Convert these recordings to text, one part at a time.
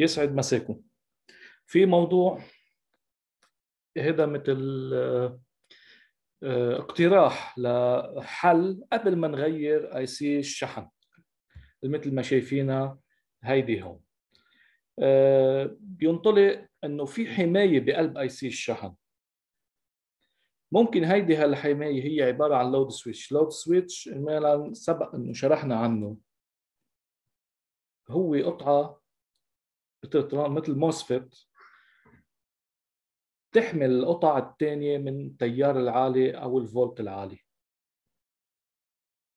يسعد مساكم في موضوع هذا مثل آه، اقتراح لحل قبل ما نغير اي سي الشحن مثل ما شايفينها هيدي هون آه، بينطلق انه في حمايه بقلب اي سي الشحن ممكن هيدي هالحمايه هي عباره عن لود سويتش لود سويتش مالا سبق انه شرحنا عنه هو قطعه مثل موسفيت تحمل القطع الثانية من تيار العالي أو الفولت العالي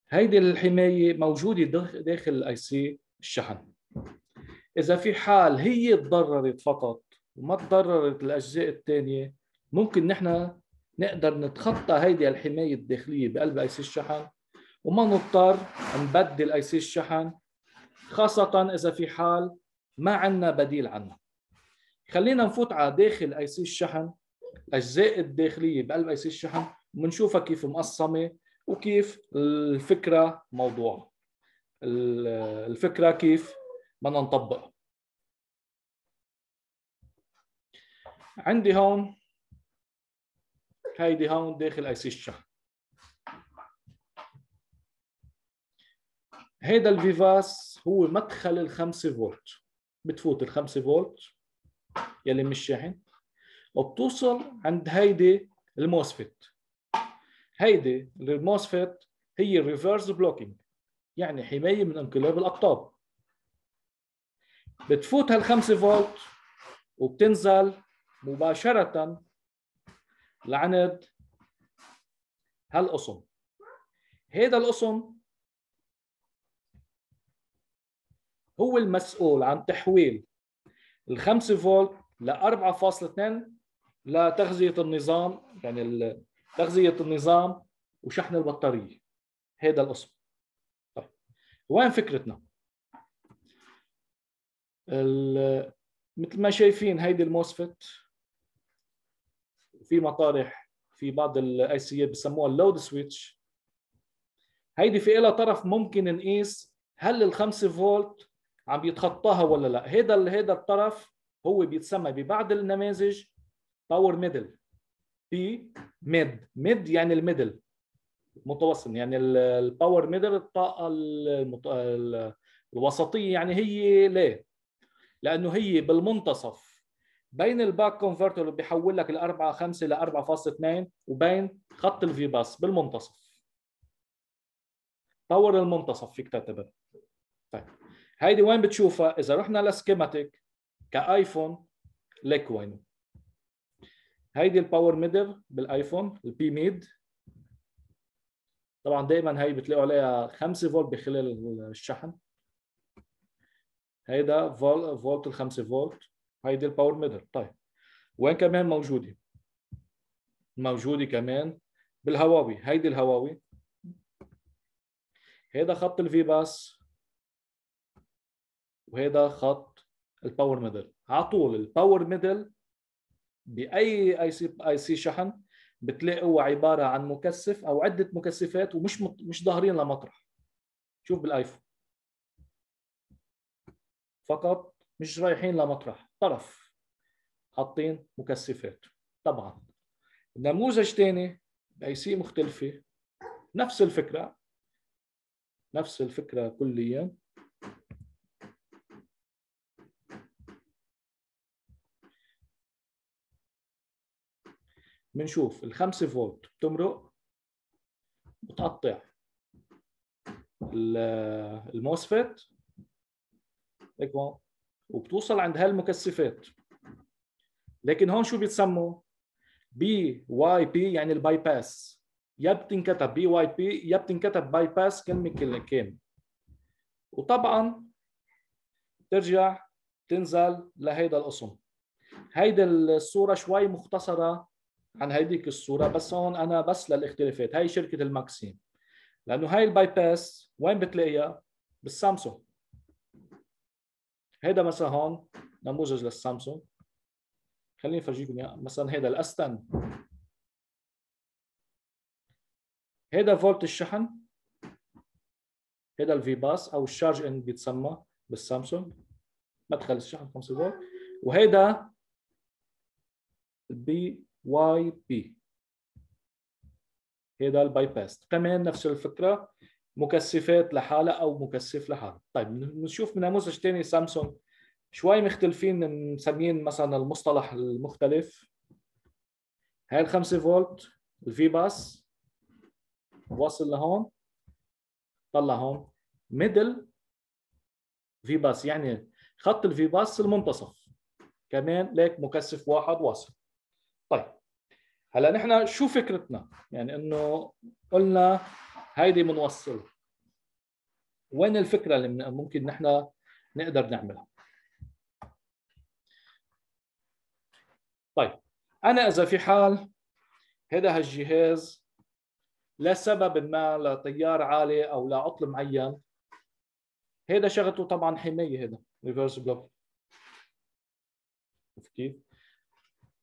هيدي الحماية موجودة داخل الاي سي الشحن إذا في حال هي تضررت فقط وما تضررت الأجزاء الثانية ممكن نحن نقدر نتخطى هيدي الحماية الداخلية بقلب اي سي الشحن وما نضطر نبدل اي سي الشحن خاصة إذا في حال ما عندنا بديل عنها خلينا نفوت على داخل اي سي الشحن الاجزاء الداخليه بقلب اي سي الشحن بنشوفها كيف مقسمه وكيف الفكره موضوع الفكره كيف بدنا نطبقها عندي هون هيدي هون داخل اي سي الشحن هيدا الفيفاس هو مدخل الخمسة فولت بتفوت ال 5 فولت يلي مش شاحن وبتوصل عند هيدي الموسفيت هيدي الموسفيت هي الريفرس بلوكينج يعني حمايه من انقلاب الاقطاب بتفوت هال 5 فولت وبتنزل مباشره لعند هالقسم هيدا القسم هو المسؤول عن تحويل ال 5 فولت ل 4.2 لتغذيه النظام يعني تغذيه النظام وشحن البطاريه هذا القسم طيب وين فكرتنا؟ مثل ما شايفين هيدي الموسفت في مطارح في بعض الاي سي إيه بسموها اللود سويتش هيدي في لها طرف ممكن نقيس هل ال 5 فولت عم بيتخطاها ولا لا هيدا هيدا الطرف هو بيتسمى ببعض النماذج باور ميدل بي ميد ميد يعني الميدل متوسط يعني الباور ميدل الطاقه المت... الوسطيه يعني هي ليه لانه هي بالمنتصف بين الباك كونفرتر اللي بيحول لك ال 4 5 ل 4.2 وبين خط الفي باس بالمنتصف باور المنتصف فيك تعتبر طيب هيدي وين بتشوفها اذا رحنا لسكيماتيك كايفون لك وين هيدي الباور ميدر بالايفون البي ميد طبعا دائما هي بتلاقوا عليها 5 فولت بخلال الشحن هيدا فول فولت ال 5 فولت هيدي الباور ميدر طيب وين كمان موجوده موجوده كمان بالهواوي هيدي الهواوي هيدا خط الفي باس وهذا خط الباور ميدل على طول الباور ميدل باي اي سي اي سي شحن بتلاقي هو عباره عن مكثف او عده مكثفات ومش مش ظاهرين لمطرح شوف بالايفون فقط مش رايحين لمطرح طرف حاطين مكثفات طبعا نموذج ثاني باي سي مختلفه نفس الفكره نفس الفكره كليا بنشوف ال 5 فولت بتمرق بتقطع الموسفت هيك وبتوصل عند هالمكثفات لكن هون شو بيتسموا؟ بي واي بي يعني الباي باس يا بتنكتب بي واي بي يا بتنكتب باي باس كلمه كلمه كامل وطبعا ترجع تنزل لهيدا القسم هيدا الصوره شوي مختصره عن هيديك الصوره بس هون انا بس للاختلافات هي شركه الماكسيم لانه هاي الباي باس وين بتلاقيها بالسامسونج هيدا مثلا هون نموذج للسامسونج خليني افرجيكم اياه مثلا هيدا الاستن هذا هيدا فولت الشحن هيدا الفي باس او الشارج ان بيتسمى بالسامسونج مدخل الشحن 5 فولت وهيدا البي واي بي هيدا الباي باست كمان نفس الفكره مكثفات لحالها او مكثف لحالها طيب نشوف من نموذج ثاني سامسونج شوي مختلفين مسميين مثلا المصطلح المختلف هاي ال 5 فولت الفي باس واصل لهون طلع هون ميدل في باس يعني خط الفي باس المنتصف كمان ليك مكثف واحد واصل طيب هلا نحن شو فكرتنا؟ يعني انه قلنا هيدي بنوصل وين الفكره اللي ممكن نحن نقدر نعملها؟ طيب انا اذا في حال هذا هالجهاز لسبب ما لتيار عالي او لعطل معين هذا شغلته طبعا حمايه هذا ريفرس بلوك كيف؟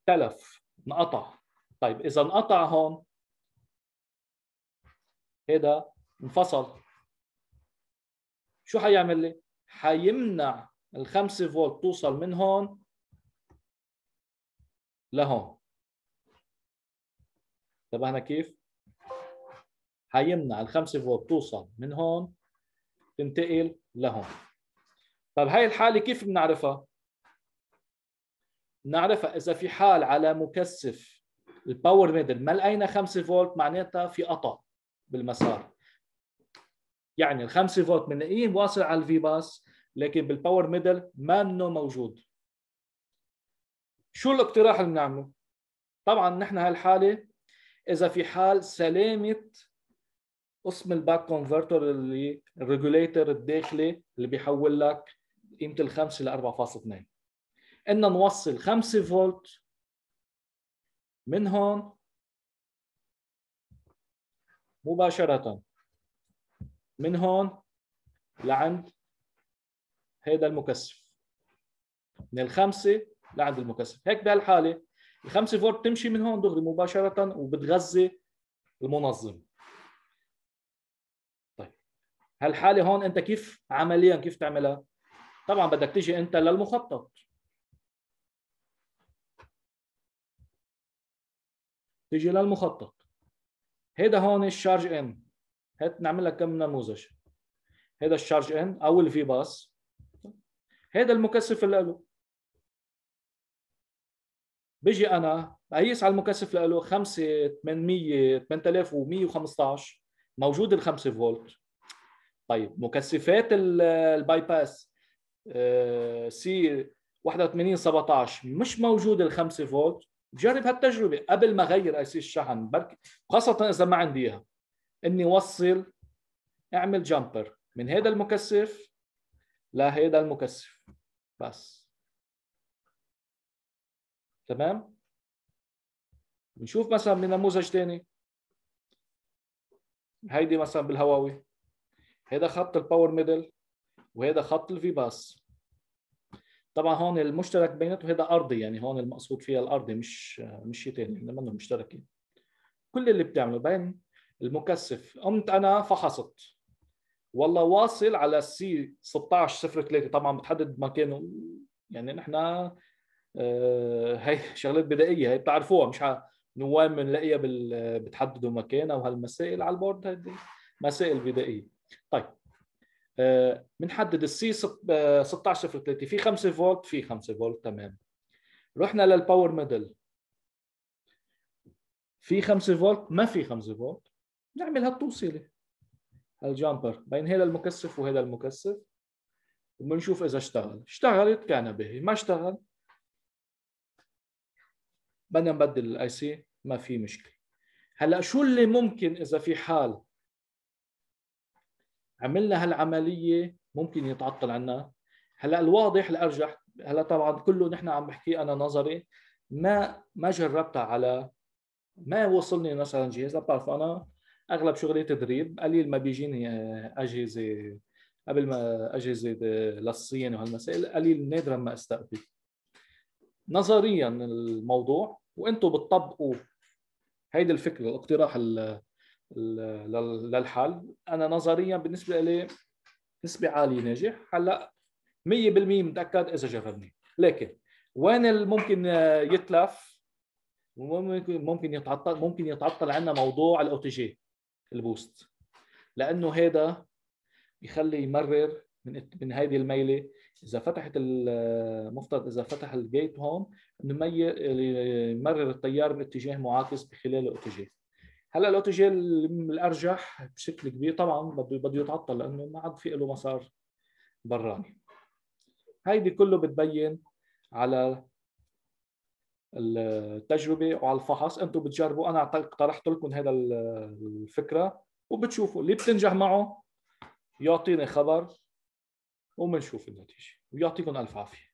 تلف انقطع طيب اذا انقطع هون هيدا انفصل شو حيعمل لي؟ حيمنع ال 5 فولت توصل من هون لهون انتبهنا كيف؟ حيمنع ال 5 فولت توصل من هون تنتقل لهون طيب هاي الحالة كيف بنعرفها؟ نعرف اذا في حال على مكثف الباور ميدل ما لقينا 5 فولت معناتها في قطع بالمسار يعني ال 5 فولت بنلاقيه واصل على الفي باس لكن بالباور ميدل ما منه موجود شو الاقتراح اللي بنعمله؟ طبعا نحن هالحاله اذا في حال سلامه قسم الباك كونفرتر اللي الريجوليتر الداخلي اللي بيحول لك قيمه ال 5 ل 4.2 بدنا نوصل 5 فولت من هون مباشرة من هون لعند هيدا المكثف من الخمسة لعند المكثف هيك بهالحالة الخمسة فولت بتمشي من هون دغري مباشرة وبتغذي المنظم طيب هالحالة هون أنت كيف عمليا كيف تعملها؟ طبعا بدك تيجي أنت للمخطط تيجي للمخطط هيدا هون الشارج ان هات نعمل لك كم نموذج هيدا الشارج ان او الفي باس هيدا المكثف اللي له بيجي انا بقيس على المكثف اللي له 5 800 8115 موجود ال 5 فولت طيب مكثفات الباي باس آه، سي 81 17 مش موجود ال 5 فولت بجرب هالتجربه قبل ما اغير اي سي الشحن بركي خاصه اذا ما عندي اياها اني وصل اعمل جامبر من هذا المكثف لهذا المكثف بس تمام نشوف مثلا بنموذج ثاني هيدي مثلا بالهواوي هذا خط الباور ميدل وهذا خط الفي باس طبعا هون المشترك بيناتهم هذا ارضي يعني هون المقصود فيها الارضي مش مش شيء ثاني احنا مشتركين كل اللي بتعمله بين المكثف قمت انا فحصت والله واصل على السي 1603 طبعا بتحدد مكانه يعني نحن آه، هي شغلات بدائيه هي بتعرفوها مش نوان بنلاقيها بتحددوا مكانها وهالمسائل على البورد هذه مسائل بدائيه طيب بنحدد آه، السي 1603 آه، في 5 فولت في 5 فولت تمام رحنا للباور ميدل في 5 فولت ما في 5 فولت نعمل هالتوصيله الجامبر بين هذا المكثف وهذا المكثف وبنشوف اذا اشتغل اشتغلت كان به ما اشتغل بدنا نبدل الاي سي ما في مشكله هلا شو اللي ممكن اذا في حال عملنا هالعمليه ممكن يتعطل عنا هلا الواضح الارجح هلا طبعا كله نحن عم بحكي انا نظري ما ما جربتها على ما وصلني مثلا جهاز بتعرف انا اغلب شغلي تدريب قليل ما بيجيني اجهزه قبل ما اجهزه للصين وهالمسائل قليل نادرا ما استقبل نظريا الموضوع وانتم بتطبقوا هيدي الفكره الاقتراح للحل انا نظريا بالنسبه لي نسبه عاليه ناجح هلا 100% متاكد اذا جربني لكن وين ممكن يتلف ممكن ممكن يتعطل ممكن يتعطل عندنا موضوع الاو تي جي البوست لانه هذا بيخلي يمرر من من هذه الميله اذا فتحت المفترض اذا فتح الجيت هون انه يمرر التيار باتجاه معاكس بخلال الاتجاه هلا الاوتوجيل الارجح بشكل كبير طبعا بده بده يتعطل لانه ما عاد في له مسار براني هيدي كله بتبين على التجربه وعلى الفحص انتم بتجربوا انا اقترحت لكم هذا الفكره وبتشوفوا اللي بتنجح معه يعطيني خبر وبنشوف النتيجه ويعطيكم الف عافيه